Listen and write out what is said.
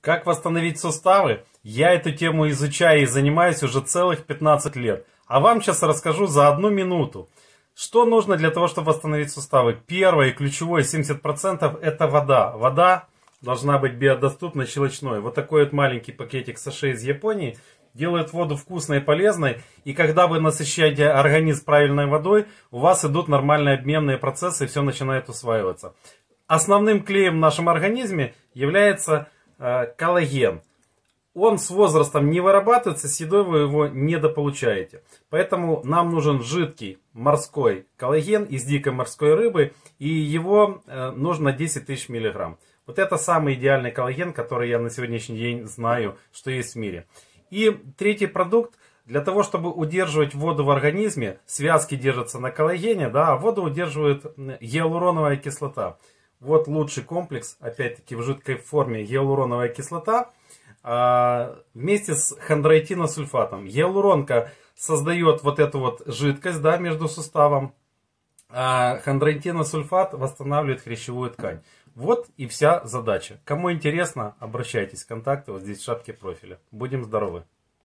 Как восстановить суставы? Я эту тему изучаю и занимаюсь уже целых 15 лет. А вам сейчас расскажу за одну минуту. Что нужно для того, чтобы восстановить суставы? Первое и ключевое 70% это вода. Вода должна быть биодоступной, щелочной. Вот такой вот маленький пакетик саше из Японии делает воду вкусной и полезной. И когда вы насыщаете организм правильной водой, у вас идут нормальные обменные процессы и все начинает усваиваться. Основным клеем в нашем организме является Э, коллаген. Он с возрастом не вырабатывается, с едой вы его недополучаете. Поэтому нам нужен жидкий морской коллаген из дикой морской рыбы, и его э, нужно 10 тысяч миллиграмм. Вот это самый идеальный коллаген, который я на сегодняшний день знаю, что есть в мире. И третий продукт, для того, чтобы удерживать воду в организме, связки держатся на коллагене, да, а воду удерживает гиалуроновая кислота. Вот лучший комплекс, опять-таки в жидкой форме, гиалуроновая кислота а, вместе с хондроитиносульфатом. Гиалуронка создает вот эту вот жидкость да, между суставом, а хондроитиносульфат восстанавливает хрящевую ткань. Вот и вся задача. Кому интересно, обращайтесь. Контакты вот здесь в шапке профиля. Будем здоровы!